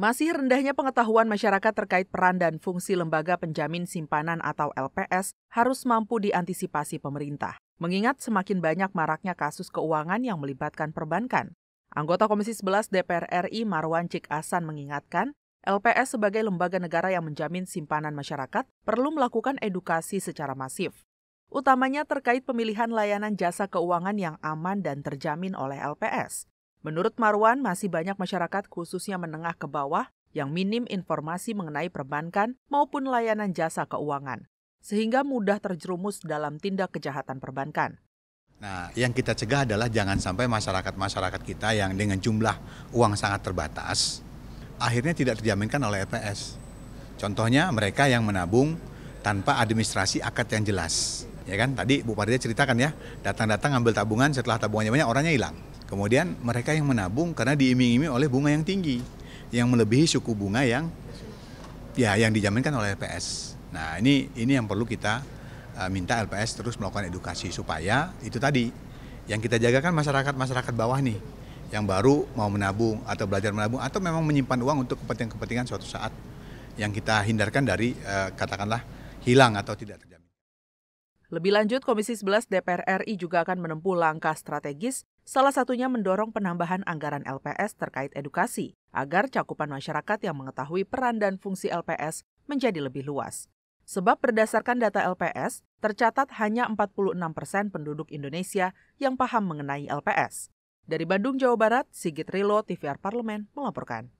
Masih rendahnya pengetahuan masyarakat terkait peran dan fungsi lembaga penjamin simpanan atau LPS harus mampu diantisipasi pemerintah, mengingat semakin banyak maraknya kasus keuangan yang melibatkan perbankan. Anggota Komisi 11 DPR RI Marwan Cik Asan mengingatkan, LPS sebagai lembaga negara yang menjamin simpanan masyarakat perlu melakukan edukasi secara masif, utamanya terkait pemilihan layanan jasa keuangan yang aman dan terjamin oleh LPS. Menurut Marwan, masih banyak masyarakat khususnya menengah ke bawah yang minim informasi mengenai perbankan maupun layanan jasa keuangan, sehingga mudah terjerumus dalam tindak kejahatan perbankan. Nah, yang kita cegah adalah jangan sampai masyarakat-masyarakat kita yang dengan jumlah uang sangat terbatas akhirnya tidak terjaminkan oleh EPS. Contohnya mereka yang menabung tanpa administrasi akad yang jelas. Ya kan? Tadi Bu Parida ceritakan ya, datang-datang ambil tabungan setelah tabungannya banyak orangnya hilang. Kemudian mereka yang menabung karena diiming-iming oleh bunga yang tinggi yang melebihi suku bunga yang ya yang dijaminkan oleh LPS. Nah, ini ini yang perlu kita uh, minta LPS terus melakukan edukasi supaya itu tadi yang kita jaga kan masyarakat-masyarakat bawah nih yang baru mau menabung atau belajar menabung atau memang menyimpan uang untuk kepentingan-kepentingan suatu saat yang kita hindarkan dari uh, katakanlah hilang atau tidak terjadi. Lebih lanjut, Komisi 11 DPR RI juga akan menempuh langkah strategis, salah satunya mendorong penambahan anggaran LPS terkait edukasi, agar cakupan masyarakat yang mengetahui peran dan fungsi LPS menjadi lebih luas. Sebab berdasarkan data LPS, tercatat hanya 46 persen penduduk Indonesia yang paham mengenai LPS. Dari Bandung, Jawa Barat, Sigit Rilo, TVR Parlemen, melaporkan.